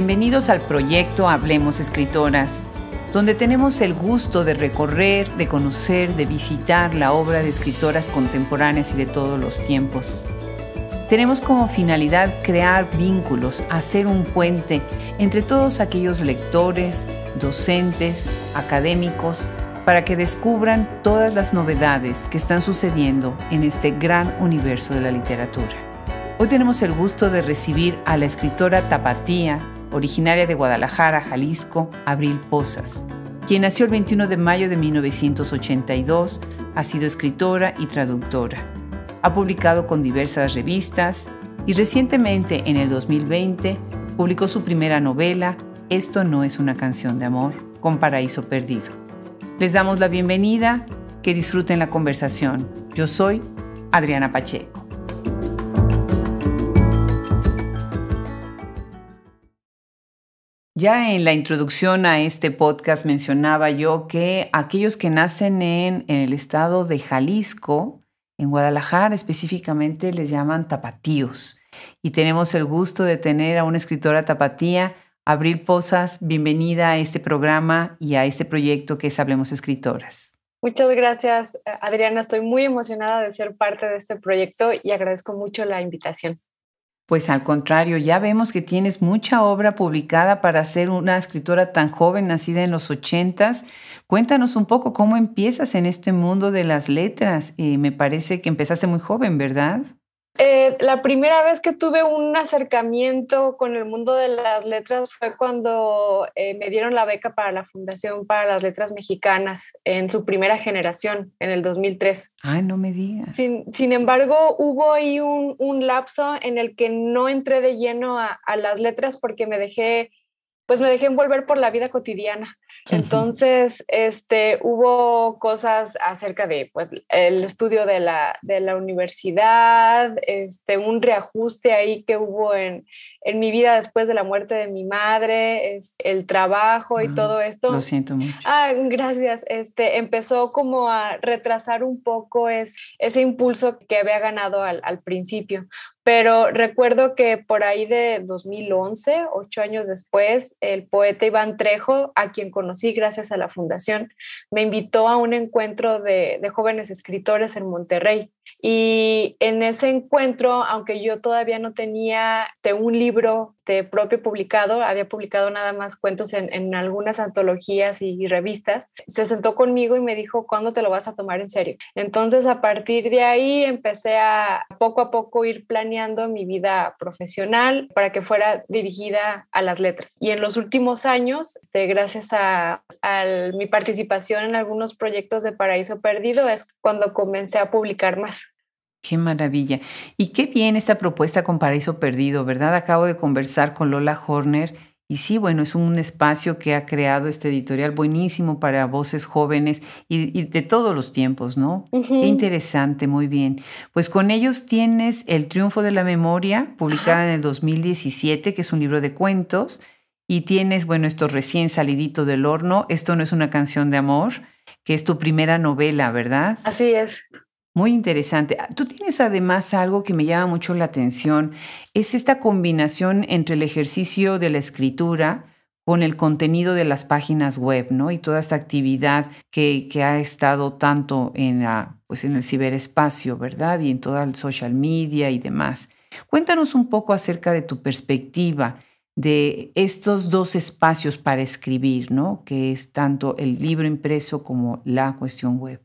Bienvenidos al proyecto Hablemos Escritoras, donde tenemos el gusto de recorrer, de conocer, de visitar la obra de escritoras contemporáneas y de todos los tiempos. Tenemos como finalidad crear vínculos, hacer un puente entre todos aquellos lectores, docentes, académicos, para que descubran todas las novedades que están sucediendo en este gran universo de la literatura. Hoy tenemos el gusto de recibir a la escritora tapatía originaria de Guadalajara, Jalisco, Abril Pozas, quien nació el 21 de mayo de 1982, ha sido escritora y traductora. Ha publicado con diversas revistas y recientemente, en el 2020, publicó su primera novela, Esto no es una canción de amor, con Paraíso Perdido. Les damos la bienvenida, que disfruten la conversación. Yo soy Adriana Pacheco. Ya en la introducción a este podcast mencionaba yo que aquellos que nacen en, el estado de Jalisco, en Guadalajara específicamente, les llaman tapatíos. Y tenemos el gusto de tener a una escritora tapatía, Abril Posas, bienvenida a este programa y a este proyecto que es Hablemos Escritoras. Muchas gracias, Adriana. Estoy muy emocionada de ser parte de este proyecto y agradezco mucho la invitación. Pues al contrario, ya vemos que tienes mucha obra publicada para ser una escritora tan joven, nacida en los ochentas. Cuéntanos un poco cómo empiezas en este mundo de las letras. Eh, me parece que empezaste muy joven, ¿verdad? Eh, la primera vez que tuve un acercamiento con el mundo de las letras fue cuando eh, me dieron la beca para la Fundación para las Letras Mexicanas en su primera generación, en el 2003. Ay, no me digas. Sin, embargo, hubo ahí un, lapso en el que no entré de lleno a las letras porque me dejé pues me dejé envolver por la vida cotidiana. Entonces, este, hubo cosas acerca de, pues, el estudio de la, de la universidad, este, un reajuste ahí que hubo en, en mi vida después de la muerte de mi madre, el trabajo y todo esto. Lo siento mucho. Ah, gracias. Este, empezó como a retrasar un poco es, ese impulso que había ganado al, al principio, pero recuerdo que por ahí de 2011, ocho años después, el poeta Iván Trejo, a quien conocí gracias a la fundación, me invitó a un encuentro de, de jóvenes escritores en Monterrey. Y en ese encuentro, aunque yo todavía no tenía un libro de propio publicado, había publicado nada más cuentos en, algunas antologías y, revistas, se sentó conmigo y me dijo, ¿cuándo te lo vas a tomar en serio? Entonces, a partir de ahí, empecé a poco a poco ir planeando mi vida profesional para que fuera dirigida a las letras. Y en los últimos años, este, gracias a, a mi participación en algunos proyectos de Paraíso Perdido, es cuando comencé a publicar más. Qué maravilla. Y qué bien esta propuesta con Paraíso Perdido, ¿verdad? Acabo de conversar con Lola Horner y sí, bueno, es un espacio que ha creado este editorial buenísimo para voces jóvenes y, de todos los tiempos, ¿no? Qué interesante, muy bien. Pues con ellos tienes El Triunfo de la Memoria, publicada en el 2017, que es un libro de cuentos, y tienes, bueno, esto recién salidito del horno, Esto no es una canción de amor, que es tu primera novela, ¿verdad? Así es. Muy interesante. Tú tienes además algo que me llama mucho la atención, es esta combinación entre el ejercicio de la escritura con el contenido de las páginas web, ¿no? Y toda esta actividad que, ha estado tanto en, la, pues en el ciberespacio, ¿verdad? Y en toda el social media y demás. Cuéntanos un poco acerca de tu perspectiva de estos dos espacios para escribir, ¿no? Que es tanto el libro impreso como la cuestión web.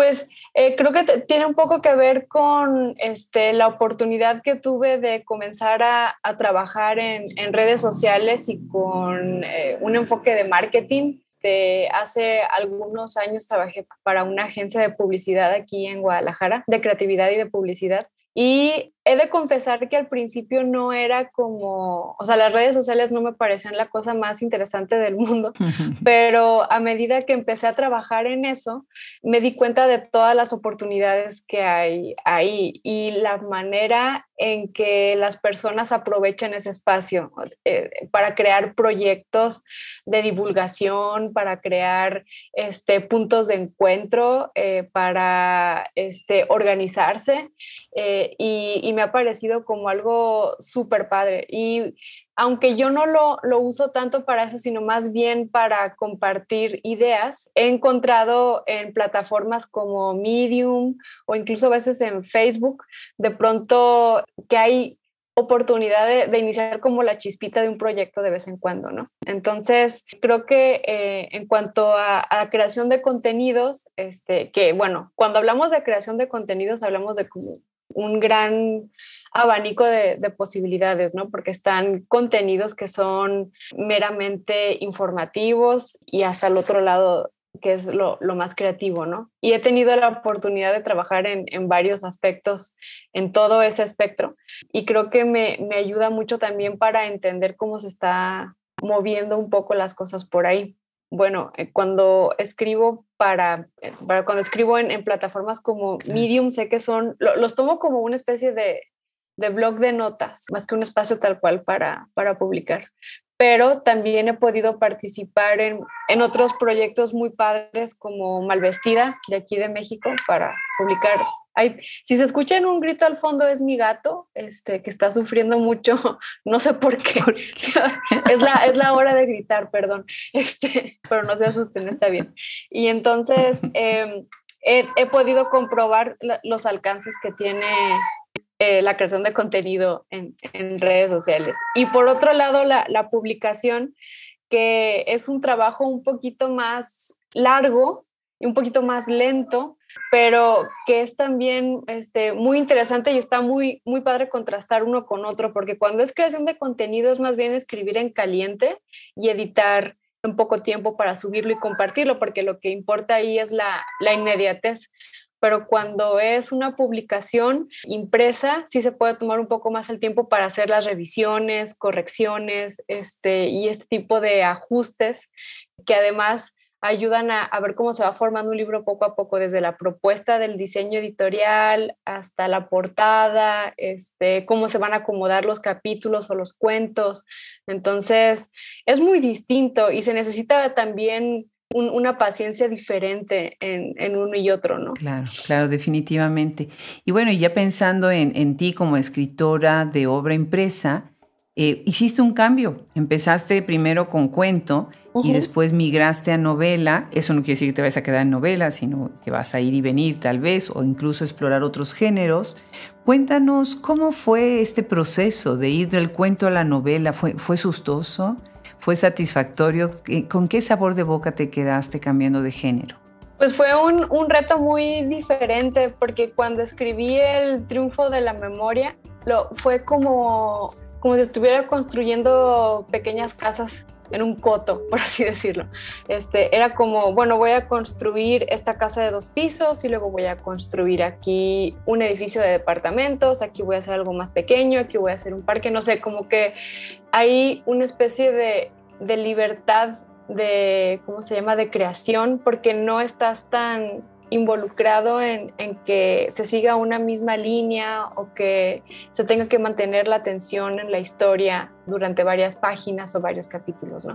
Pues eh, creo que tiene un poco que ver con este, la oportunidad que tuve de comenzar a, trabajar en, redes sociales y con eh, un enfoque de marketing. Este, hace algunos años trabajé para una agencia de publicidad aquí en Guadalajara, de creatividad y de publicidad. Y he de confesar que al principio no era como, o sea, las redes sociales no me parecían la cosa más interesante del mundo, pero a medida que empecé a trabajar en eso, me di cuenta de todas las oportunidades que hay ahí y la manera en que las personas aprovechan ese espacio eh, para crear proyectos de divulgación, para crear este, puntos de encuentro, eh, para este, organizarse eh, y y me ha parecido como algo súper padre. Y aunque yo no lo, uso tanto para eso, sino más bien para compartir ideas, he encontrado en plataformas como Medium o incluso a veces en Facebook, de pronto que hay oportunidad de, iniciar como la chispita de un proyecto de vez en cuando, ¿no? Entonces, creo que eh, en cuanto a, creación de contenidos, este, que bueno, cuando hablamos de creación de contenidos, hablamos de como un gran abanico de, posibilidades, ¿no? Porque están contenidos que son meramente informativos y hasta el otro lado que es lo, más creativo, ¿no? Y he tenido la oportunidad de trabajar en, varios aspectos, en todo ese espectro, y creo que me, me ayuda mucho también para entender cómo se está moviendo un poco las cosas por ahí bueno, eh, cuando escribo para, eh, para cuando escribo en, plataformas como Medium, sé que son, los tomo como una especie de, de, blog de notas, más que un espacio tal cual para, para publicar. Pero también he podido participar en, en otros proyectos muy padres como Malvestida, de aquí de México, para publicar si se escucha en un grito al fondo es mi gato, este, que está sufriendo mucho, no sé por qué. es, la, es la hora de gritar, perdón, este, pero no se asusten, está bien. Y entonces em, he, podido comprobar los alcances que tiene eh, la creación de contenido en, redes sociales. Y por otro lado, la, la publicación, que es un trabajo un poquito más largo un poquito más lento, pero que es también este, muy interesante y está muy, muy padre contrastar uno con otro, porque cuando es creación de contenido es más bien escribir en caliente y editar un poco tiempo para subirlo y compartirlo, porque lo que importa ahí es la, la inmediatez. Pero cuando es una publicación impresa, sí se puede tomar un poco más el tiempo para hacer las revisiones, correcciones este, y este tipo de ajustes que además ayudan a, ver cómo se va formando un libro poco a poco, desde la propuesta del diseño editorial hasta la portada, este, cómo se van a acomodar los capítulos o los cuentos. Entonces, es muy distinto y se necesita también una paciencia diferente en, uno y otro, ¿no? Claro, claro, definitivamente. Y bueno, ya pensando en, en ti como escritora de obra impresa, eh, hiciste un cambio. Empezaste primero con cuento y después migraste a novela. Eso no quiere decir que te vayas a quedar en novela, sino que vas a ir y venir tal vez o incluso explorar otros géneros. Cuéntanos cómo fue este proceso de ir del cuento a la novela. ¿Fue, fue sustoso? ¿Fue satisfactorio? ¿Con qué sabor de boca te quedaste cambiando de género? Pues fue un reto muy diferente porque cuando escribí El Triunfo de la Memoria, lo, fue como, como si estuviera construyendo pequeñas casas en un coto, por así decirlo. Este, era como, bueno, voy a construir esta casa de dos pisos y luego voy a construir aquí un edificio de departamentos, aquí voy a hacer algo más pequeño, aquí voy a hacer un parque, no sé, como que hay una especie de, de libertad de, ¿cómo se llama?, de creación, porque no estás tan involucrado en, que se siga una misma línea o que se tenga que mantener la atención en la historia durante varias páginas o varios capítulos,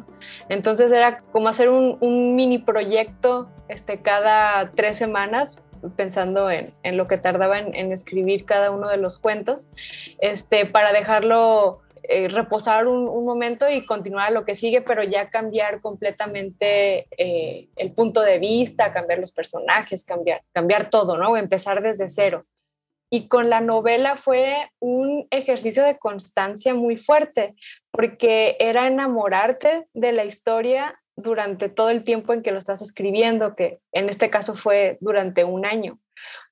Entonces era como hacer un, mini proyecto este, cada tres semanas pensando en, lo que tardaba en, escribir cada uno de los cuentos, este, para dejarlo eh, reposar un, momento y continuar lo que sigue, pero ya cambiar completamente eh, el punto de vista, cambiar los personajes, cambiar, cambiar todo, ¿no? Empezar desde cero. Y con la novela fue un ejercicio de constancia muy fuerte, porque era enamorarte de la historia durante todo el tiempo en que lo estás escribiendo, que en este caso fue durante un año.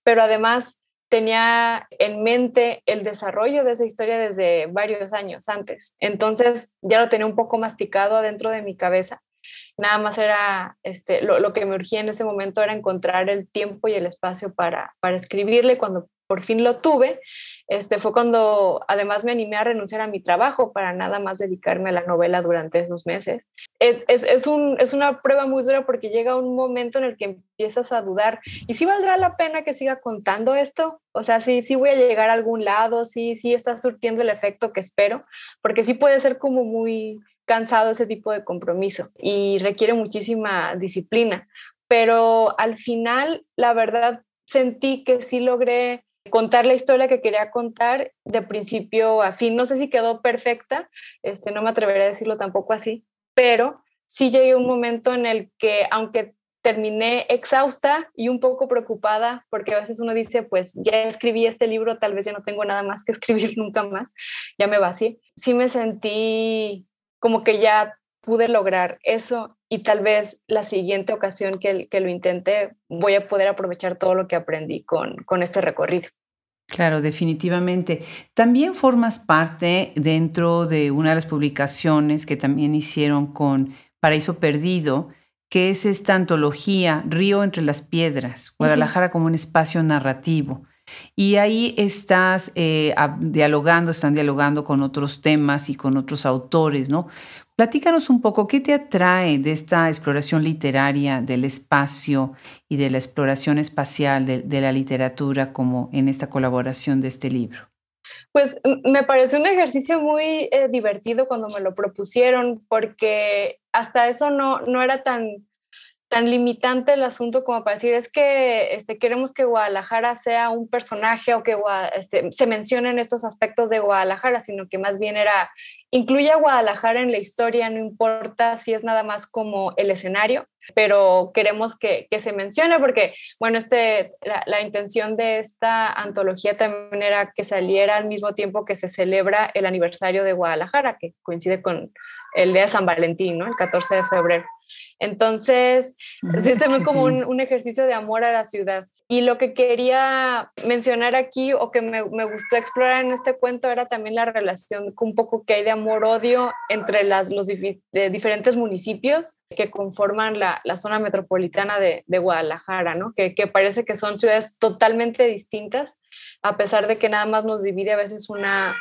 Pero además tenía en mente el desarrollo de esa historia desde varios años antes. Entonces ya lo tenía un poco masticado adentro de mi cabeza. Nada más era, este, lo, que me urgía en ese momento era encontrar el tiempo y el espacio para, para escribirle. Cuando por fin lo tuve, este, fue cuando además me animé a renunciar a mi trabajo para nada más dedicarme a la novela durante esos meses. Es, un, es una prueba muy dura porque llega un momento en el que empiezas a dudar, ¿y si valdrá la pena que siga contando esto? O sea, si sí voy a llegar a algún lado, sí, sí está surtiendo el efecto que espero, porque sí puede ser como muy cansado ese tipo de compromiso y requiere muchísima disciplina. Pero al final, la verdad, sentí que sí logré contar la historia que quería contar de principio a fin. No sé si quedó perfecta, este, no me atreveré a decirlo tampoco así, pero sí llegué a un momento en el que, aunque terminé exhausta y un poco preocupada, porque a veces uno dice, pues ya escribí este libro, tal vez ya no tengo nada más que escribir nunca más, ya me vacié. Sí me sentí como que ya pude lograr eso y tal vez la siguiente ocasión que, lo intente voy a poder aprovechar todo lo que aprendí con, este recorrido. Claro, definitivamente. También formas parte dentro de una de las publicaciones que también hicieron con Paraíso Perdido, que es esta antología Río entre las Piedras, Guadalajara como un espacio narrativo. Y ahí estás eh, dialogando, están dialogando con otros temas y con otros autores, ¿no? Platícanos un poco, ¿qué te atrae de esta exploración literaria del espacio y de la exploración espacial de, la literatura como en esta colaboración de este libro? Pues me parece un ejercicio muy eh, divertido cuando me lo propusieron, porque hasta eso no, no era tan, tan limitante el asunto como para decir es que este, queremos que Guadalajara sea un personaje o que este, se mencionen estos aspectos de Guadalajara, sino que más bien era incluye a Guadalajara en la historia, no importa si es nada más como el escenario, pero queremos que, se mencione porque, bueno, este, la, intención de esta antología también era que saliera al mismo tiempo que se celebra el aniversario de Guadalajara, que coincide con el día de San Valentín, El 14 de febrero. Entonces, sí es este también como un, un, ejercicio de amor a la ciudad. Y lo que quería mencionar aquí o que me, me gustó explorar en este cuento era también la relación un poco que hay de amor-odio entre las, los diferentes municipios que conforman la, la zona metropolitana de, de Guadalajara, ¿no? Que, que, parece que son ciudades totalmente distintas, a pesar de que nada más nos divide a veces una,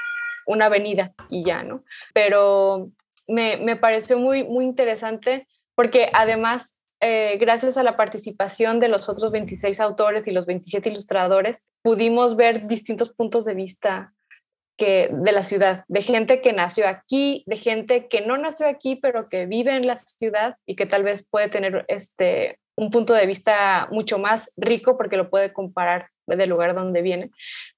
una avenida y ya, ¿no? Pero me, me pareció muy, muy interesante porque además, eh, gracias a la participación de los otros 26 autores y los 27 ilustradores, pudimos ver distintos puntos de vista que, de la ciudad, de gente que nació aquí, de gente que no nació aquí, pero que vive en la ciudad y que tal vez puede tener este, un punto de vista mucho más rico porque lo puede comparar del lugar donde viene,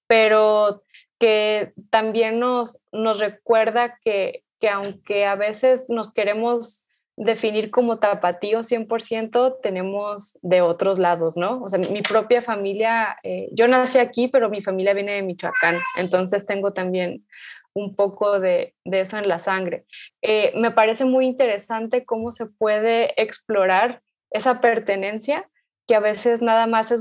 pero que también nos, nos recuerda que, que aunque a veces nos queremos definir como tapatío 100%, tenemos de otros lados, ¿no? O sea, mi propia familia, eh, yo nací aquí, pero mi familia viene de Michoacán, entonces tengo también un poco de, eso en la sangre. Eh, me parece muy interesante cómo se puede explorar esa pertenencia que a veces nada más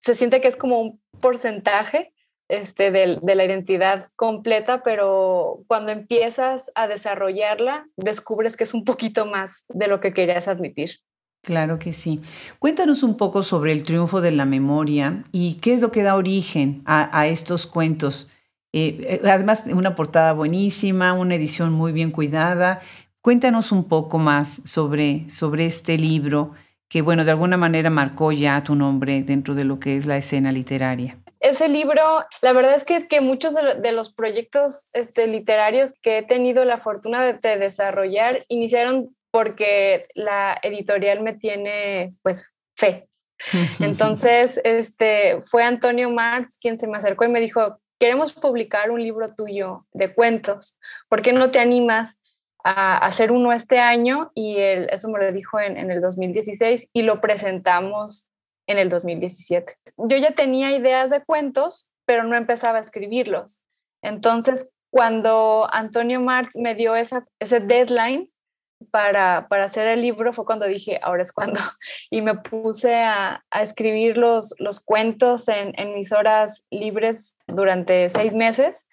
se siente que es como un porcentaje este, de, la identidad completa, pero cuando empiezas a desarrollarla, descubres que es un poquito más de lo que querías admitir. Claro que sí. Cuéntanos un poco sobre el triunfo de la memoria y qué es lo que da origen a, estos cuentos. Eh, eh, además, una portada buenísima, una edición muy bien cuidada. Cuéntanos un poco más sobre, sobre este libro que, bueno, de alguna manera marcó ya tu nombre dentro de lo que es la escena literaria. Ese libro, la verdad es que, que muchos de, los proyectos este, literarios que he tenido la fortuna de, desarrollar iniciaron porque la editorial me tiene pues fe. Entonces, este, fue Antonio Marx quien se me acercó y me dijo, queremos publicar un libro tuyo de cuentos, ¿por qué no te animas? a hacer uno este año y él, eso me lo dijo en, en, el 2016 y lo presentamos en el 2017. Yo ya tenía ideas de cuentos, pero no empezaba a escribirlos. Entonces, cuando Antonio Marx me dio esa, ese deadline para, para, hacer el libro, fue cuando dije, ahora es cuando. Y me puse a, escribir los, los cuentos en, en, mis horas libres durante seis meses.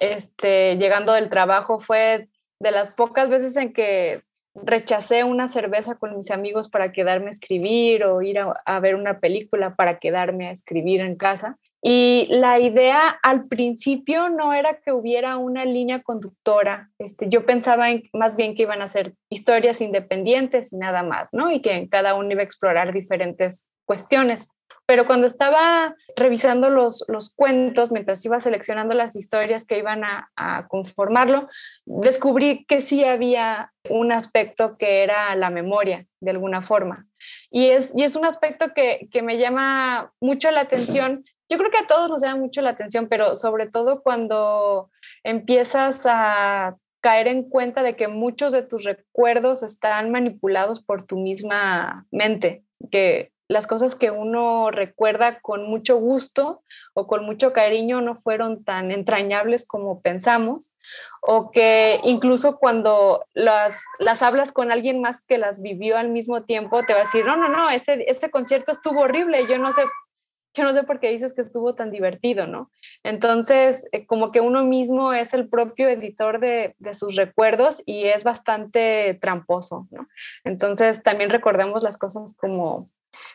Este, llegando del trabajo fue de las pocas veces en que rechacé una cerveza con mis amigos para quedarme a escribir o ir a, ver una película para quedarme a escribir en casa. Y la idea al principio no era que hubiera una línea conductora. Este, yo pensaba más bien que iban a ser historias independientes y nada más, ¿no? Y que cada uno iba a explorar diferentes cuestiones pero cuando estaba revisando los, los cuentos, mientras iba seleccionando las historias que iban a, conformarlo, descubrí que sí había un aspecto que era la memoria, de alguna forma. Y es, y es un aspecto que, me llama mucho la atención. Yo creo que a todos nos llama mucho la atención, pero sobre todo cuando empiezas a caer en cuenta de que muchos de tus recuerdos están manipulados por tu misma mente, que las cosas que uno recuerda con mucho gusto o con mucho cariño no fueron tan entrañables como pensamos, o que incluso cuando las, las hablas con alguien más que las vivió al mismo tiempo, te va a decir, no, no, no, ese, ese concierto estuvo horrible, yo no sé. Yo no sé por qué dices que estuvo tan divertido, ¿no? Entonces, eh, como que uno mismo es el propio editor de, de sus recuerdos y es bastante tramposo, ¿no? Entonces, también recordamos las cosas como,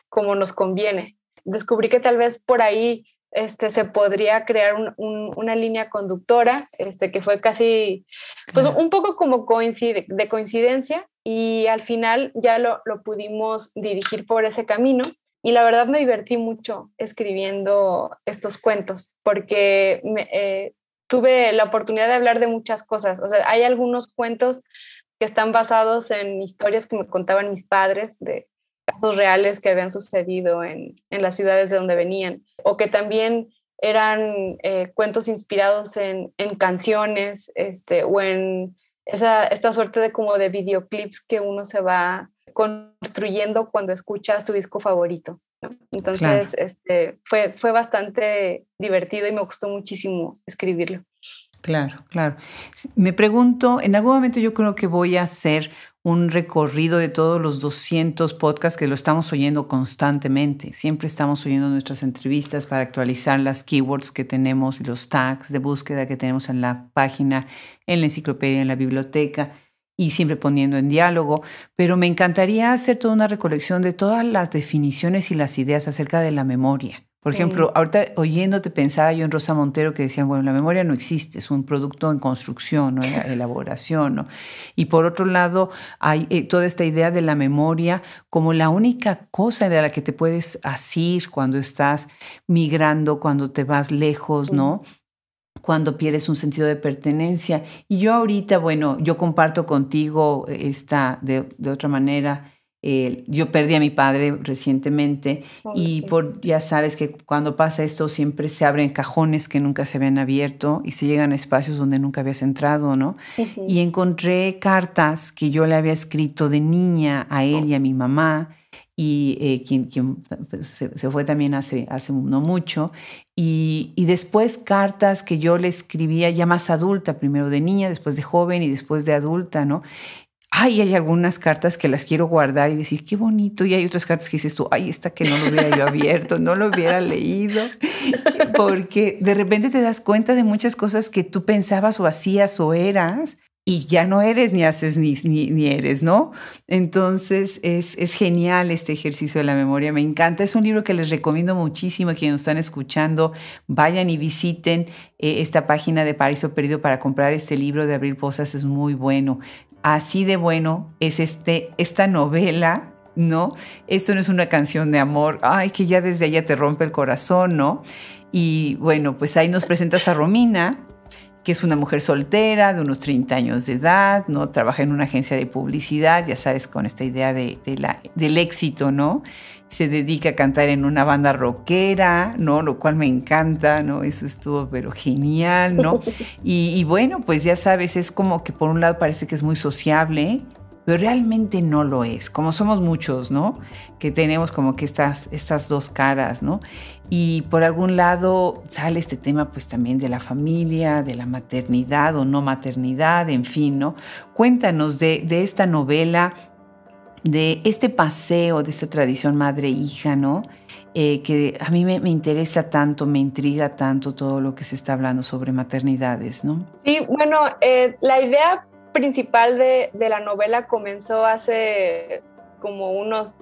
como nos conviene. Descubrí que tal vez por ahí este, se podría crear una línea conductora, este, que fue casi, pues un poco como de coincidencia, y al final ya lo, pudimos dirigir por ese camino. Y la verdad me divertí mucho escribiendo estos cuentos, porque eh, tuve la oportunidad de hablar de muchas cosas. O sea, hay algunos cuentos que están basados en historias que me contaban mis padres de casos reales que habían sucedido en, en las ciudades de donde venían, o que también eran eh, cuentos inspirados en, en, canciones este, o en esa, esta suerte de como de videoclips que uno se va construyendo cuando escucha su disco favorito. Entonces, este, fue, fue bastante divertido y me gustó muchísimo escribirlo. Claro, claro. Me pregunto, en algún momento yo creo que voy a hacer un recorrido de todos los 200 podcasts que lo estamos oyendo constantemente. Siempre estamos oyendo nuestras entrevistas para actualizar las keywords que tenemos y los tags de búsqueda que tenemos en la página, en la enciclopedia, en la biblioteca y siempre poniendo en diálogo. Pero me encantaría hacer toda una recolección de todas las definiciones y las ideas acerca de la memoria. Por ejemplo, ahorita oyéndote pensaba yo en Rosa Montero que decían, bueno, la memoria no existe, es un producto en construcción, en elaboración. ¿no? Y por otro lado, hay eh, toda esta idea de la memoria como la única cosa de la que te puedes asir cuando estás migrando, cuando te vas lejos, ¿no? cuando pierdes un sentido de pertenencia. Y yo ahorita, bueno, yo comparto contigo esta de, de otra manera eh, yo perdí a mi padre recientemente y por, ya sabes que cuando pasa esto siempre se abren cajones que nunca se habían abierto y se llegan a espacios donde nunca habías entrado, ¿no? Y encontré cartas que yo le había escrito de niña a él y a mi mamá y eh, quien, quien pues, se, fue también hace, hace no mucho, y, y, después cartas que yo le escribía ya más adulta, primero de niña, después de joven y después de adulta, ¿no? ay, hay algunas cartas que las quiero guardar y decir, qué bonito. Y hay otras cartas que dices tú, ay, esta que no lo hubiera yo abierto, no lo hubiera leído. Porque de repente te das cuenta de muchas cosas que tú pensabas o hacías o eras y ya no eres ni haces ni, ni, eres, ¿no? Entonces es, es, genial este ejercicio de la memoria, me encanta, es un libro que les recomiendo muchísimo a quienes están escuchando, vayan y visiten eh, esta página de Paraíso Perdido para comprar este libro de Abril Posas, es muy bueno. Así de bueno es este, esta novela ¿no? Esto no es una canción de amor, ay, que ya desde allá te rompe el corazón, ¿no? Y bueno, pues ahí nos presentas a Romina, que es una mujer soltera, de unos 30 años de edad, ¿no? Trabaja en una agencia de publicidad, ya sabes, con esta idea de, del éxito, ¿no? Se dedica a cantar en una banda rockera, ¿no? Lo cual me encanta, ¿no? Eso estuvo, pero genial, ¿no? Y, y bueno, pues ya sabes, es como que por un lado parece que es muy sociable, pero realmente no lo es, como somos muchos, ¿no? Que tenemos como que estas, estas dos caras, ¿no? Y por algún lado sale este tema pues también de la familia, de la maternidad o no maternidad, en fin, ¿no? Cuéntanos de, de esta novela, de este paseo, de esta tradición madre-hija, ¿no? Eh, que a mí me, me, interesa tanto, me intriga tanto todo lo que se está hablando sobre maternidades, ¿no? Sí, bueno, eh, la idea principal de, la novela comenzó hace como unos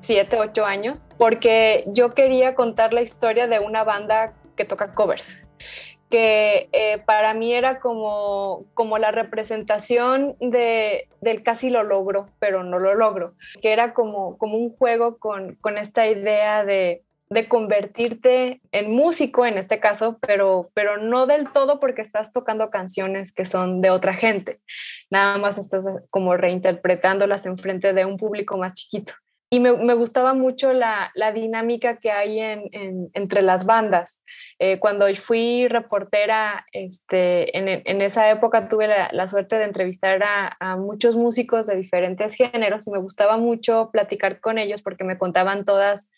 siete, ocho años, porque yo quería contar la historia de una banda que toca covers, que eh, para mí era como, como la representación de, del casi lo logro, pero no lo logro, que era como, como un juego con, con esta idea de de convertirte en músico en este caso, pero, pero no del todo porque estás tocando canciones que son de otra gente. Nada más estás eh, como reinterpretándolas en frente de un público más chiquito. Y me, gustaba mucho la, dinámica que hay en, entre las bandas. Eh, cuando fui reportera, este, en, esa época tuve la, suerte de entrevistar a muchos músicos de diferentes géneros y me gustaba mucho platicar con ellos porque me contaban todas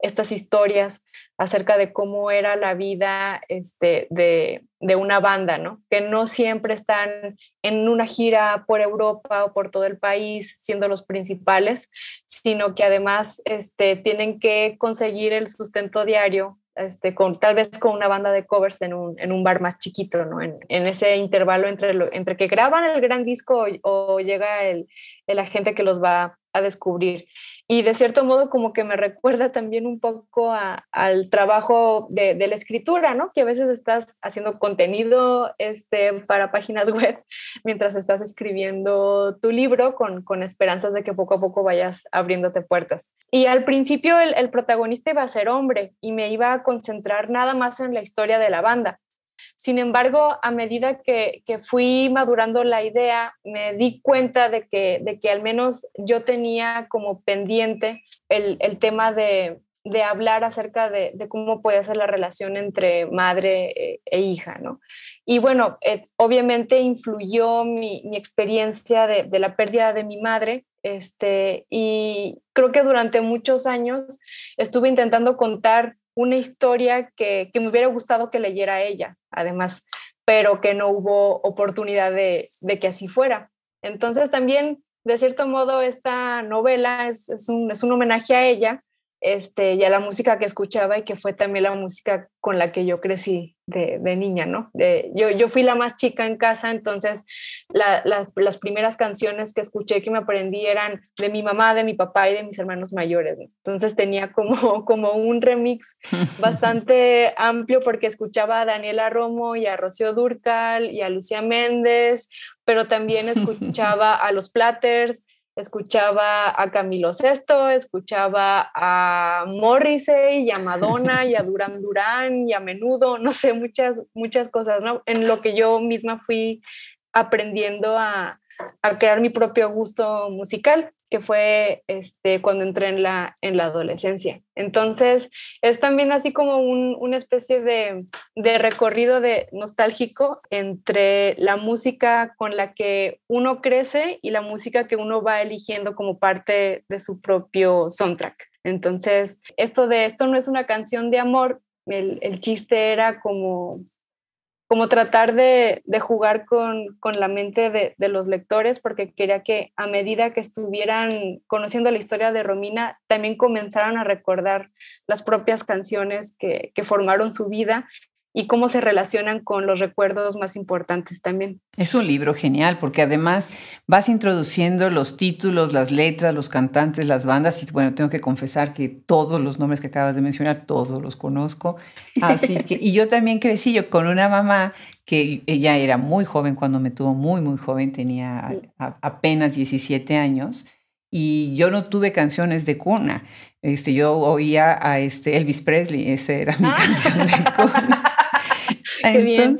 estas historias acerca de cómo era la vida este, de, una banda, ¿no? Que no siempre están en una gira por Europa o por todo el país siendo los principales, sino que además este, tienen que conseguir el sustento diario. Este, con, tal vez con una banda de covers en un, bar más chiquito, ¿no? En, ese intervalo entre, lo, entre que graban el gran disco o llega el, la gente que los va a descubrir. Y de cierto modo como que me recuerda también un poco al trabajo de, la escritura, ¿no? Que a veces estás haciendo contenido este, para páginas web mientras estás escribiendo tu libro con, esperanzas de que poco a poco vayas abriéndote puertas. Y al principio el protagonista iba a ser hombre y me iba a concentrar nada más en la historia de la banda sin embargo, a medida que, fui madurando la idea, me di cuenta de que, al menos yo tenía como pendiente el, tema de, de, hablar acerca de, cómo puede ser la relación entre madre eh, e hija, Y bueno, eh, obviamente influyó mi, experiencia de, la pérdida de mi madre, este, y creo que durante muchos años estuve intentando contar una historia que, me hubiera gustado que leyera ella, además, pero que no hubo oportunidad de, que así fuera. Entonces también, de cierto modo, esta novela es, es, un, es un homenaje a ella, este, y a la música que escuchaba y que fue también la música con la que yo crecí de, niña, ¿no? yo, fui la más chica en casa, entonces las, primeras canciones que escuché que me aprendí eran de mi mamá, de mi papá y de mis hermanos mayores. Entonces tenía como, como un remix bastante amplio porque escuchaba a Daniela Romo y a Rocío Durcal y a Lucía Méndez, pero también escuchaba a los Platters escuchaba a Camilo Sesto, escuchaba a Morrissey y a Madonna y a Durán Durán y a menudo, no sé, muchas, muchas cosas, ¿no? En lo que yo misma fui aprendiendo a, a crear mi propio gusto musical que fue este, cuando entré en la, en la adolescencia. Entonces, es también así como una especie de, recorrido de nostálgico entre la música con la que uno crece y la música que uno va eligiendo como parte de su propio soundtrack. Entonces, esto de esto no es una canción de amor, el, el chiste era como como tratar de, jugar con, la mente de, los lectores, porque quería que a medida que estuvieran conociendo la historia de Romina, también comenzaran a recordar las propias canciones que, que formaron su vida y cómo se relacionan con los recuerdos más importantes también. Es un libro genial porque además vas introduciendo los títulos, las letras, los cantantes, las bandas y bueno, tengo que confesar que todos los nombres que acabas de mencionar, todos los conozco. Así que, y yo también crecí yo con una mamá que ella era muy joven cuando me tuvo, muy, muy joven, tenía apenas 17 años y yo no tuve canciones de cuna. Este, yo oía a este Elvis Presley, esa era mi ah. canción de cuna bien.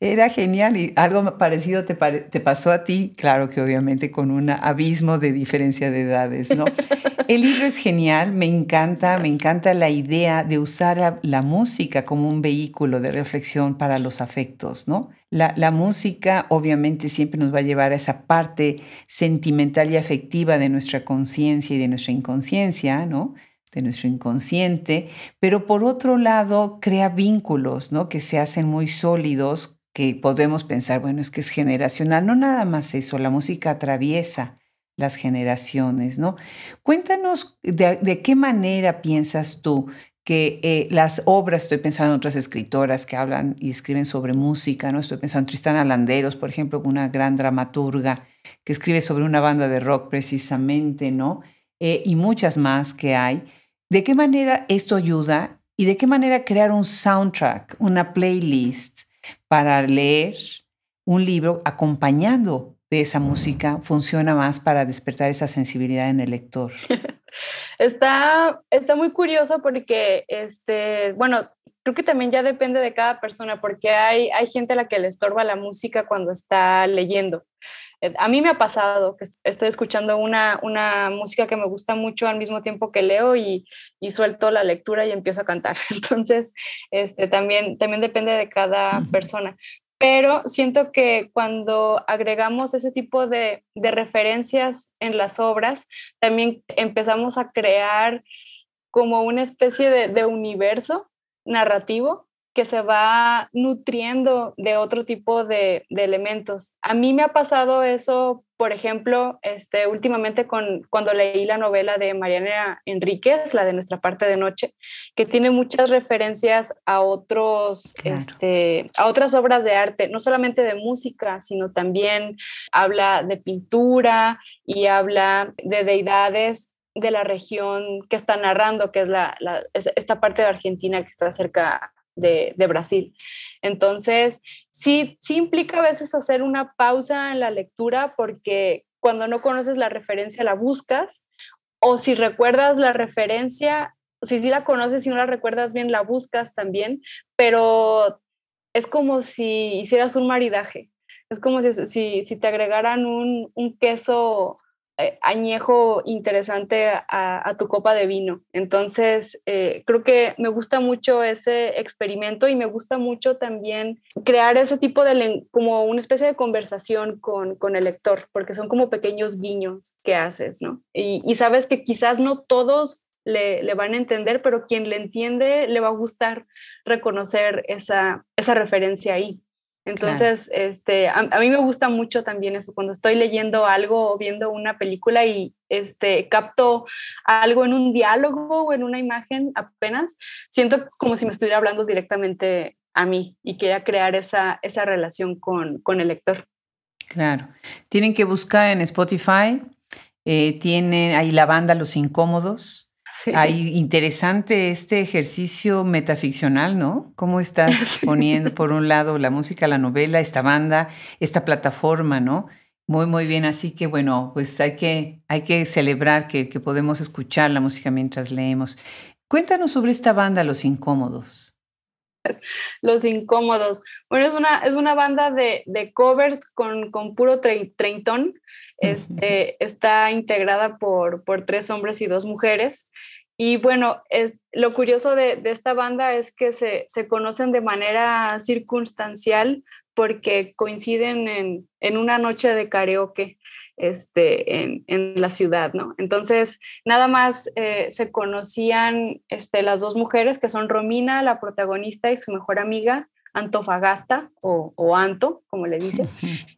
Era genial y algo parecido te, pasó a ti, claro que obviamente con un abismo de diferencia de edades, ¿no? El libro es genial, me encanta, me encanta la idea de usar la música como un vehículo de reflexión para los afectos, ¿no? la, música obviamente siempre nos va a llevar a esa parte sentimental y afectiva de nuestra conciencia y de nuestra inconsciencia, ¿no? de nuestro inconsciente, pero por otro lado crea vínculos, ¿no? Que se hacen muy sólidos, que podemos pensar, bueno, es que es generacional, no nada más eso, la música atraviesa las generaciones, ¿no? Cuéntanos de, qué manera piensas tú que eh, las obras, estoy pensando en otras escritoras que hablan y escriben sobre música, ¿no? Estoy pensando en Tristana Landeros, por ejemplo, una gran dramaturga que escribe sobre una banda de rock precisamente, ¿no? Eh, y muchas más que hay. ¿De qué manera esto ayuda y de qué manera crear un soundtrack, una playlist para leer un libro acompañando de esa música funciona más para despertar esa sensibilidad en el lector? está, está muy curioso porque, este, bueno, creo que también ya depende de cada persona porque hay, hay gente a la que le estorba la música cuando está leyendo. Eh, a mí me ha pasado que estoy escuchando una, música que me gusta mucho al mismo tiempo que leo y, y suelto la lectura y empiezo a cantar. Entonces, este, también, también depende de cada persona. Pero siento que cuando agregamos ese tipo de, referencias en las obras, también empezamos a crear como una especie de universo narrativo que se va nutriendo de otro tipo de, elementos. A mí me ha pasado eso, por ejemplo, este, últimamente con, cuando leí la novela de Mariana Enríquez, la de Nuestra parte de noche, que tiene muchas referencias a, otros, este, a otras obras de arte, no solamente de música, sino también habla de pintura y habla de deidades de la región que está narrando, que es esta parte de Argentina que está cerca de, Brasil. Entonces, sí, sí implica a veces hacer una pausa en la lectura porque cuando no conoces la referencia la buscas o si recuerdas la referencia, si sí la conoces y no la recuerdas bien, la buscas también, pero es como si hicieras un maridaje. Es como si, si, si te agregaran un, un queso eh, añejo interesante a, tu copa de vino. Entonces, eh, creo que me gusta mucho ese experimento y me gusta mucho también crear ese tipo de, como una especie de conversación con, el lector, porque son como pequeños guiños que haces, ¿no? Y, sabes que quizás no todos le, van a entender, pero quien le entiende le va a gustar reconocer esa, esa referencia ahí. Entonces, este, a, mí me gusta mucho también eso, cuando estoy leyendo algo o viendo una película y este, capto algo en un diálogo o en una imagen apenas, siento como si me estuviera hablando directamente a mí y quería crear esa, relación con, el lector. Claro. Tienen que buscar en Spotify, eh, tienen ahí la banda Los Incómodos, hay ah, interesante este ejercicio metaficcional, ¿no? ¿Cómo estás poniendo por un lado la música, la novela, esta banda, esta plataforma, ¿no? Muy, muy bien. Así que bueno, pues hay que, hay que celebrar que, que podemos escuchar la música mientras leemos. Cuéntanos sobre esta banda, Los Incómodos. Los Incómodos. Bueno, es una, es una banda de, covers con, con puro treintón. Este, está integrada por, por tres hombres y dos mujeres. Y bueno, es, lo curioso de, esta banda es que se, se, conocen de manera circunstancial porque coinciden en una noche de karaoke. Este, en, la ciudad, ¿no? Entonces, nada más eh, se conocían este, las dos mujeres, que son Romina, la protagonista, y su mejor amiga, Antofagasta o, o, Anto, como le dicen.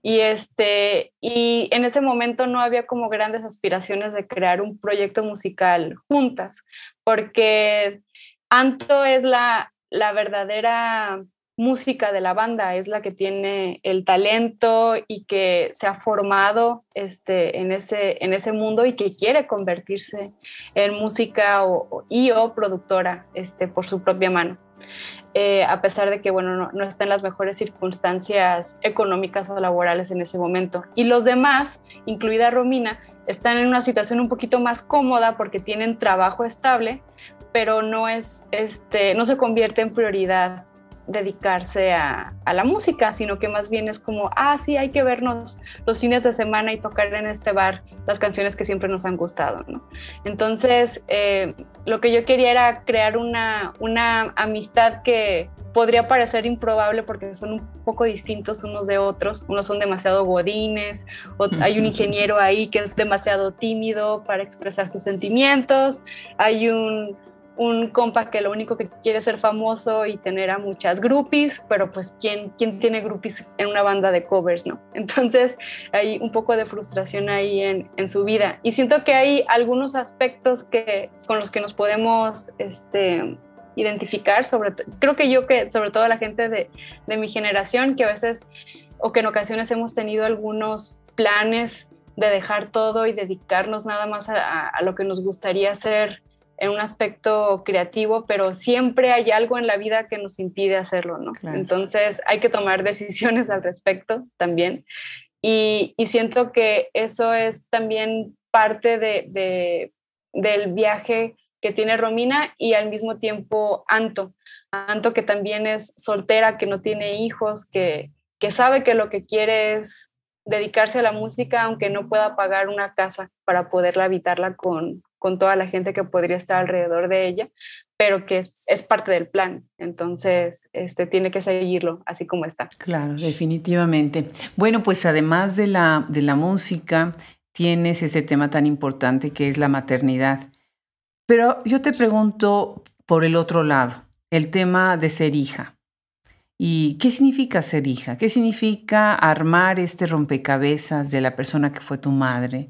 Y, este, y en ese momento no había como grandes aspiraciones de crear un proyecto musical juntas, porque Anto es la, la verdadera música de la banda, es la que tiene el talento y que se ha formado este, en, ese, en ese mundo y que quiere convertirse en música o, y o productora este, por su propia mano. Eh, a pesar de que bueno, no, está en las mejores circunstancias económicas o laborales en ese momento. Y los demás, incluida Romina, están en una situación un poquito más cómoda porque tienen trabajo estable, pero no, es, este, no se convierte en prioridad dedicarse a, la música, sino que más bien es como, ah, sí, hay que vernos los fines de semana y tocar en este bar las canciones que siempre nos han gustado, ¿no? Entonces, eh, lo que yo quería era crear una, una amistad que podría parecer improbable porque son un poco distintos unos de otros, unos son demasiado godines, hay un ingeniero ahí que es demasiado tímido para expresar sus sentimientos, hay un un compa que lo único que quiere es ser famoso y tener a muchas groupies, pero pues ¿quién, quién tiene groupies en una banda de covers, no? Entonces hay un poco de frustración ahí en, su vida. Y siento que hay algunos aspectos que, con los que nos podemos este, identificar, sobre creo que yo que sobre todo la gente de, mi generación, que a veces o que en ocasiones hemos tenido algunos planes de dejar todo y dedicarnos nada más a lo que nos gustaría hacer en un aspecto creativo, pero siempre hay algo en la vida que nos impide hacerlo, ¿no? Entonces hay que tomar decisiones al respecto también. Y, siento que eso es también parte de, de, del viaje que tiene Romina y al mismo tiempo Anto. Anto que también es soltera, que no tiene hijos, que, que sabe que lo que quiere es dedicarse a la música aunque no pueda pagar una casa para poderla habitarla con, con toda la gente que podría estar alrededor de ella, pero que es, parte del plan. Entonces, este, tiene que seguirlo así como está. Claro, definitivamente. Bueno, pues además de la, de la música, tienes ese tema tan importante que es la maternidad. Pero yo te pregunto por el otro lado, el tema de ser hija. ¿Y qué significa ser hija? ¿Qué significa armar este rompecabezas de la persona que fue tu madre?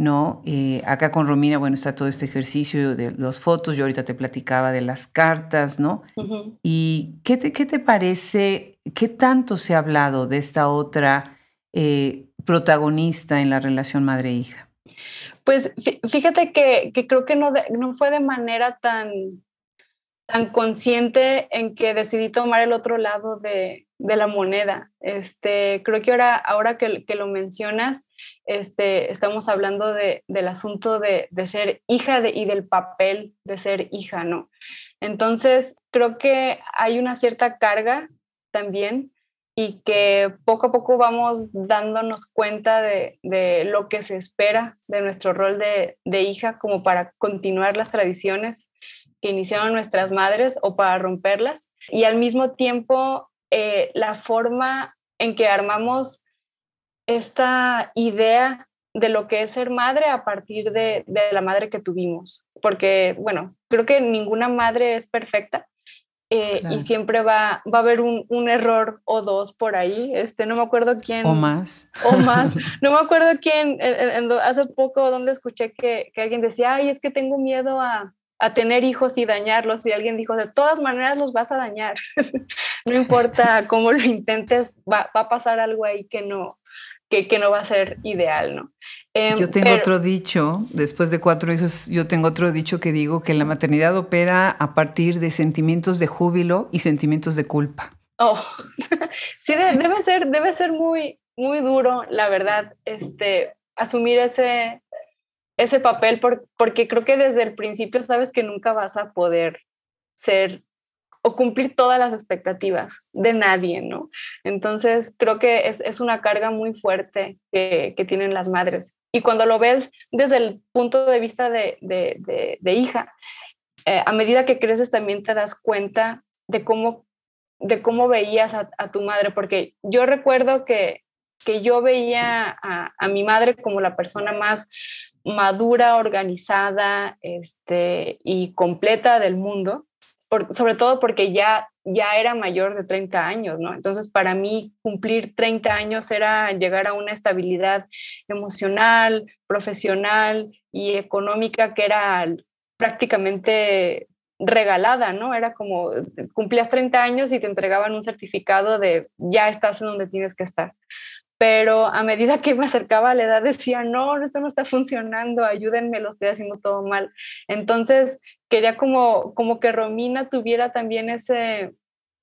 ¿no? Eh, acá con Romina, bueno, está todo este ejercicio de las fotos, yo ahorita te platicaba de las cartas, ¿no? ¿Y qué te, qué te parece, qué tanto se ha hablado de esta otra eh, protagonista en la relación madre-hija? Pues fíjate que, creo que no, no fue de manera tan, tan consciente en que decidí tomar el otro lado de, de la moneda. Este, creo que ahora, ahora que, que lo mencionas, este, estamos hablando del asunto de, ser hija y del papel de ser hija, ¿no? Entonces, creo que hay una cierta carga también y que poco a poco vamos dándonos cuenta de, lo que se espera de nuestro rol de, hija como para continuar las tradiciones que iniciaron nuestras madres o para romperlas. Y al mismo tiempo, eh, la forma en que armamos esta idea de lo que es ser madre a partir de, de, la madre que tuvimos, porque, bueno, creo que ninguna madre es perfecta eh, y siempre va, va a haber un, un, error o dos por ahí, este, no me acuerdo quién... O más. O más, no me acuerdo quién, eh, eh, hace poco donde escuché que, que, alguien decía, ay, es que tengo miedo a, a tener hijos y dañarlos, y alguien dijo, de todas maneras los vas a dañar, no importa cómo lo intentes, va, va a pasar algo ahí que no, que, no va a ser ideal, ¿no? Em, yo tengo otro dicho, después de cuatro hijos, yo tengo otro dicho que digo que la maternidad opera a partir de sentimientos de júbilo y sentimientos de culpa. Oh, sí, debe ser, debe ser muy, muy duro, la verdad, este, asumir ese, ese papel por, porque creo que desde el principio sabes que nunca vas a poder ser o cumplir todas las expectativas de nadie, ¿no? Entonces, creo que es, una carga muy fuerte que, tienen las madres. Y cuando lo ves desde el punto de vista de, de, hija, eh, a medida que creces también te das cuenta de cómo, de cómo veías a, tu madre, porque yo recuerdo que, que yo veía a, mi madre como la persona más madura, organizada este, y completa del mundo sobre todo porque ya, ya era mayor de 30 años, ¿no? Entonces, para mí, cumplir 30 años era llegar a una estabilidad emocional, profesional y económica que era prácticamente regalada, ¿no? Era como cumplías 30 años y te entregaban un certificado de ya estás en donde tienes que estar pero a medida que me acercaba a la edad decía, no, esto no está funcionando, ayúdenme, lo estoy haciendo todo mal. Entonces quería como, como que Romina tuviera también ese,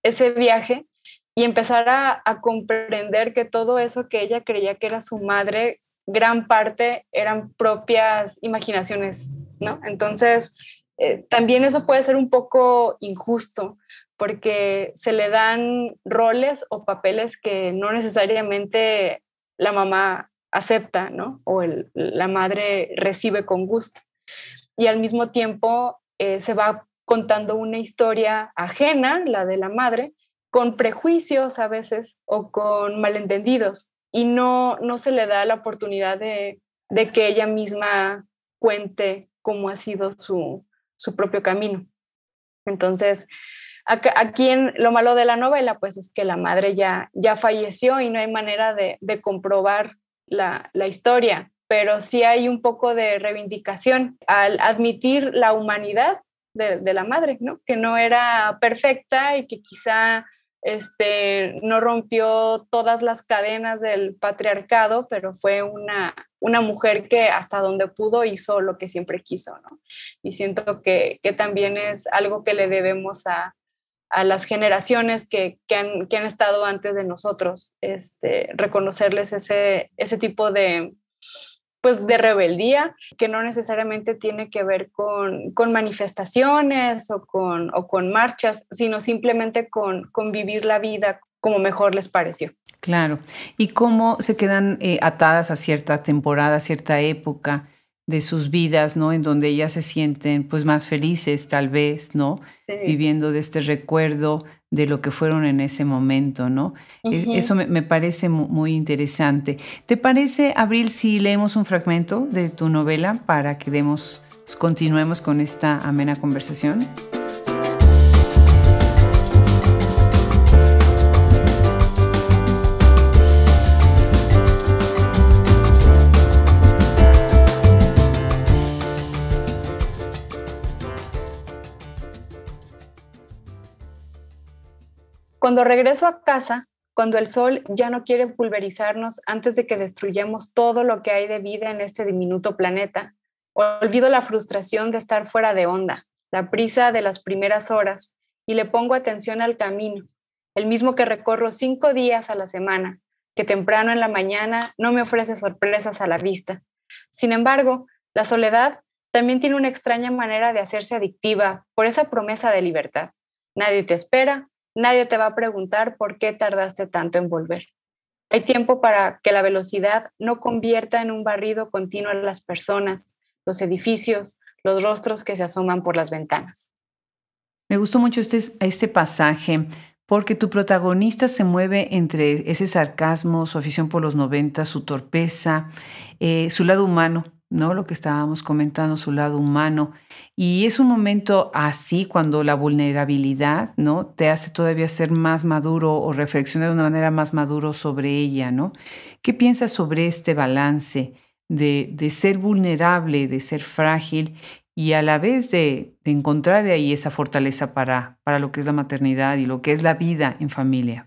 ese viaje y empezara a, comprender que todo eso que ella creía que era su madre, gran parte eran propias imaginaciones, ¿no? Entonces, eh, también eso puede ser un poco injusto porque se le dan roles o papeles que no necesariamente la mamá acepta, ¿no? O la madre recibe con gusto. Y al mismo tiempo eh, se va contando una historia ajena, la de la madre, con prejuicios a veces o con malentendidos. Y no, no se le da la oportunidad de, que ella misma cuente cómo ha sido su propio camino. Entonces, Aquí en lo malo de la novela, pues es que la madre ya, ya falleció y no hay manera de, comprobar la, historia, pero sí hay un poco de reivindicación al admitir la humanidad de, la madre, Que no era perfecta y que quizá este, no rompió todas las cadenas del patriarcado, pero fue una, una mujer que hasta donde pudo hizo lo que siempre quiso, Y siento que también es algo que le debemos a, a las generaciones que, han, estado antes de nosotros, este, reconocerles ese, ese tipo de, pues, de rebeldía que no necesariamente tiene que ver con, con manifestaciones o con, o con, marchas, sino simplemente con, con vivir la vida como mejor les pareció. Claro. ¿Y cómo se quedan eh, atadas a cierta temporada, a cierta época? de sus vidas, ¿no? En donde ellas se sienten pues más felices tal vez, ¿no? Viviendo de este recuerdo de lo que fueron en ese momento, ¿no? E, eso me, parece muy interesante. ¿Te parece, Abril, si leemos un fragmento de tu novela para que demos, continuemos con esta amena conversación? Cuando regreso a casa, cuando el sol ya no quiere pulverizarnos antes de que destruyamos todo lo que hay de vida en este diminuto planeta, olvido la frustración de estar fuera de onda, la prisa de las primeras horas y le pongo atención al camino, el mismo que recorro cinco días a la semana, que temprano en la mañana no me ofrece sorpresas a la vista. Sin embargo, la soledad también tiene una extraña manera de hacerse adictiva por esa promesa de libertad. Nadie te espera, nadie te va a preguntar por qué tardaste tanto en volver. Hay tiempo para que la velocidad no convierta en un barrido continuo a las personas, los edificios, los rostros que se asoman por las ventanas. Me gustó mucho este, este pasaje porque tu protagonista se mueve entre ese sarcasmo, su afición por los 90, su torpeza, eh, su lado humano, ¿no? Lo que estábamos comentando, su lado humano. Y es un momento así cuando la vulnerabilidad, ¿no? Te hace todavía ser más maduro o reflexionar de una manera más maduro sobre ella, ¿no? ¿Qué piensas sobre este balance de, ser vulnerable, de ser frágil y a la vez de, de encontrar de ahí esa fortaleza para, para lo que es la maternidad y lo que es la vida en familia?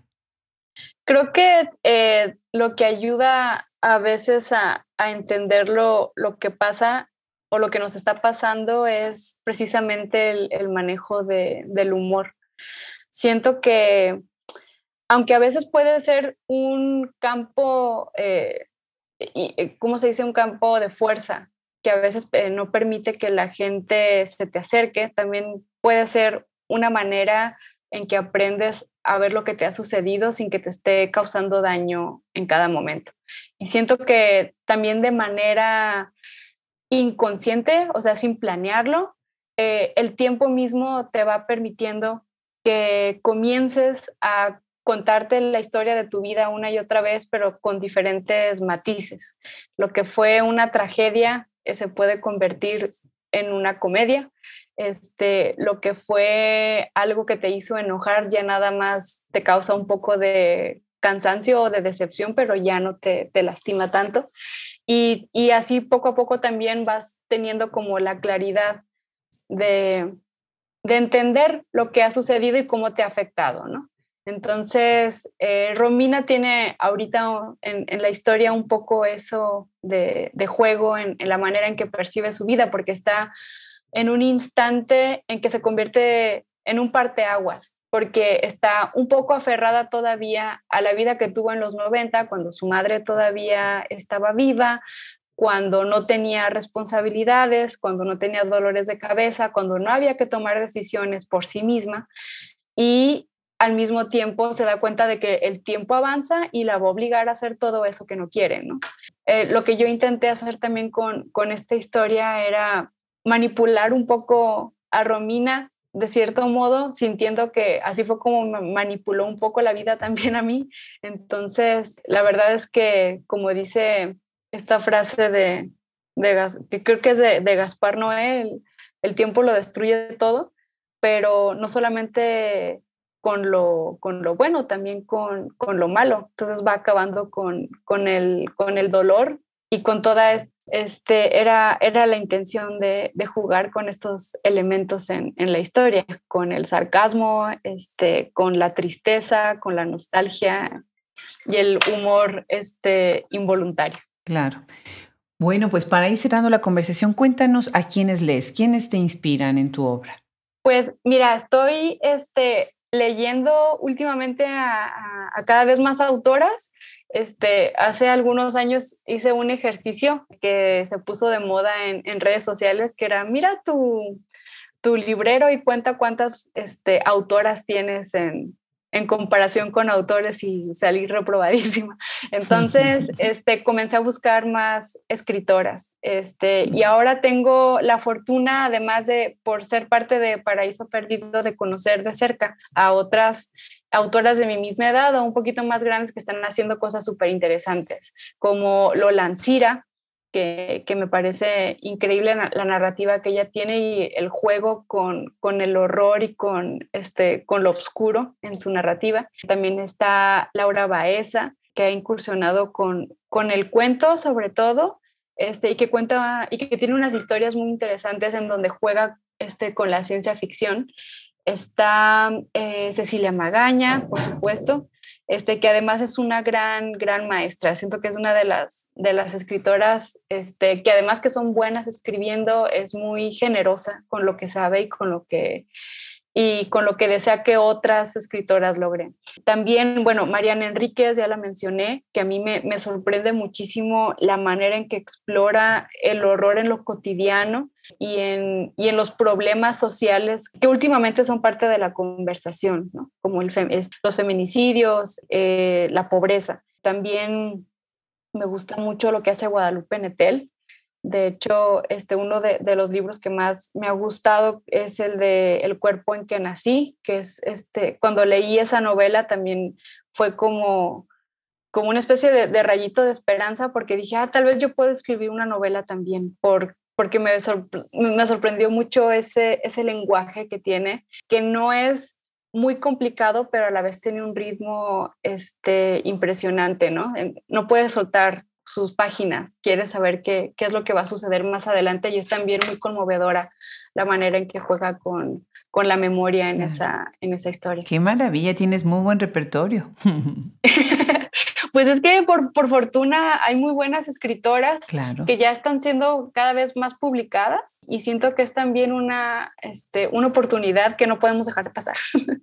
Creo que eh, lo que ayuda a veces a, entender lo, que pasa o lo que nos está pasando es precisamente el, manejo del humor. Siento que, aunque a veces puede ser un campo, eh, eh, ¿cómo se dice? Un campo de fuerza, que a veces no permite que la gente se te acerque, también puede ser una manera en que aprendes a ver lo que te ha sucedido sin que te esté causando daño en cada momento. Y siento que también de manera inconsciente, o sea, sin planearlo, eh, el tiempo mismo te va permitiendo que comiences a contarte la historia de tu vida una y otra vez, pero con diferentes matices. Lo que fue una tragedia eh, se puede convertir en una comedia este, lo que fue algo que te hizo enojar ya nada más te causa un poco de cansancio o de decepción, pero ya no te, te lastima tanto. Y, así poco a poco también vas teniendo como la claridad de, de entender lo que ha sucedido y cómo te ha afectado, ¿no? Entonces, eh, Romina tiene ahorita en, la historia un poco eso de, de juego en la manera en que percibe su vida, porque está en un instante en que se convierte en un parteaguas, porque está un poco aferrada todavía a la vida que tuvo en los 90, cuando su madre todavía estaba viva, cuando no tenía responsabilidades, cuando no tenía dolores de cabeza, cuando no había que tomar decisiones por sí misma. Y al mismo tiempo se da cuenta de que el tiempo avanza y la va a obligar a hacer todo eso que no quiere, ¿no? Eh, lo que yo intenté hacer también con, con esta historia era manipular un poco a Romina de cierto modo, sintiendo que así fue como manipuló un poco la vida también a mí. Entonces, la verdad es que, como dice esta frase de, de que creo que es de, Gaspar Noé, el, tiempo lo destruye todo, pero no solamente con lo, con lo bueno, también con, con lo malo. Entonces va acabando con, con, el, con el dolor y con toda esta este, era, era la intención de, jugar con estos elementos en, la historia, con el sarcasmo, este, con la tristeza, con la nostalgia y el humor este, involuntario. Claro. Bueno, pues para ir cerrando la conversación, cuéntanos a quiénes lees, quiénes te inspiran en tu obra. Pues mira, estoy este, leyendo últimamente a, a cada vez más autoras este, hace algunos años hice un ejercicio que se puso de moda en, redes sociales, que era, mira tu, tu librero y cuenta cuántas este, autoras tienes en, comparación con autores y salí reprobadísima. Entonces, este, comencé a buscar más escritoras. Este, y ahora tengo la fortuna, además de por ser parte de Paraíso Perdido, de conocer de cerca a otras autoras de mi misma edad o un poquito más grandes que están haciendo cosas súper interesantes, como Lola Ancira, que, me parece increíble la narrativa que ella tiene y el juego con, el horror y con, este, con lo oscuro en su narrativa. También está Laura Baeza, que ha incursionado con, con el cuento sobre todo, este, y que cuenta y que tiene unas historias muy interesantes en donde juega este, con la ciencia ficción está eh, Cecilia Magaña, por supuesto, este, que además es una gran, gran maestra. Siento que es una de las, de las escritoras este, que además que son buenas escribiendo, es muy generosa con lo que sabe y con lo que, y con lo que desea que otras escritoras logren. También, bueno, Mariana Enríquez, ya la mencioné, que a mí me, me sorprende muchísimo la manera en que explora el horror en lo cotidiano y en, en los problemas sociales que últimamente son parte de la conversación, como los feminicidios, eh, la pobreza. También me gusta mucho lo que hace Guadalupe Netel. De hecho, este, uno de, los libros que más me ha gustado es el de El cuerpo en que nací, que es este, cuando leí esa novela también fue como, como una especie de, rayito de esperanza porque dije, ah, tal vez yo puedo escribir una novela también, por, porque me, me sorprendió mucho ese, ese lenguaje que tiene, que no es muy complicado, pero a la vez tiene un ritmo este, impresionante, ¿no? No puede soltar sus páginas, quiere saber qué, qué, es lo que va a suceder más adelante y es también muy conmovedora la manera en que juega con, con la memoria en, esa, en esa historia. Qué maravilla, tienes muy buen repertorio. Pues es que por, fortuna hay muy buenas escritoras que ya están siendo cada vez más publicadas y siento que es también una, este, una oportunidad que no podemos dejar pasar.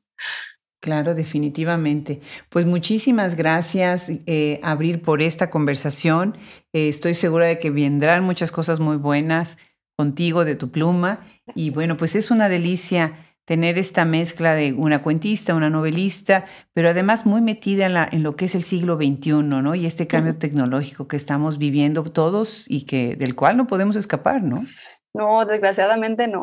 Claro, definitivamente. Pues muchísimas gracias, eh, Abril, por esta conversación. Eh, estoy segura de que vendrán muchas cosas muy buenas contigo, de tu pluma. Y bueno, pues es una delicia tener esta mezcla de una cuentista, una novelista, pero además muy metida en, lo que es el siglo XXI, ¿no? Y este cambio tecnológico que estamos viviendo todos y que del cual no podemos escapar, ¿no? No, desgraciadamente no.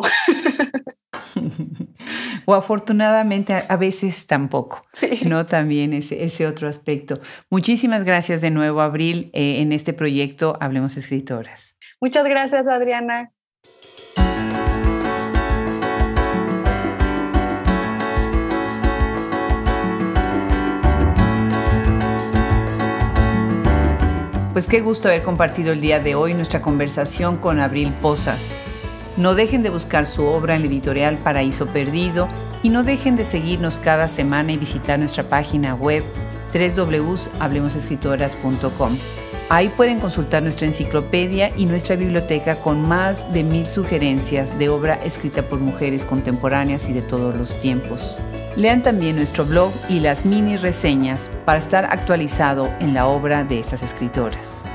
o afortunadamente a veces tampoco, ¿no? También ese, otro aspecto. Muchísimas gracias de nuevo, Abril, eh, en este proyecto Hablemos Escritoras. Muchas gracias, Adriana. Pues qué gusto haber compartido el día de hoy nuestra conversación con Abril Posas. No dejen de buscar su obra en la editorial Paraíso Perdido y no dejen de seguirnos cada semana y visitar nuestra página web www.hablemosescritoras.com. Ahí pueden consultar nuestra enciclopedia y nuestra biblioteca con más de mil sugerencias de obra escrita por mujeres contemporáneas y de todos los tiempos. Lean también nuestro blog y las mini reseñas para estar actualizado en la obra de estas escritoras.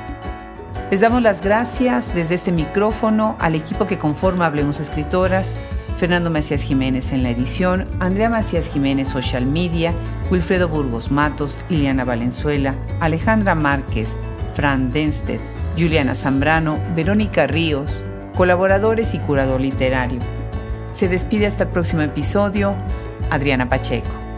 Les damos las gracias desde este micrófono al equipo que conforma Hablemos Escritoras, Fernando Macías Jiménez en la edición, Andrea Macías Jiménez Social Media, Wilfredo Burgos Matos, Liliana Valenzuela, Alejandra Márquez, Fran Denstedt, Juliana Zambrano, Verónica Ríos, colaboradores y curador literario. Se despide hasta el próximo episodio, Adriana Pacheco.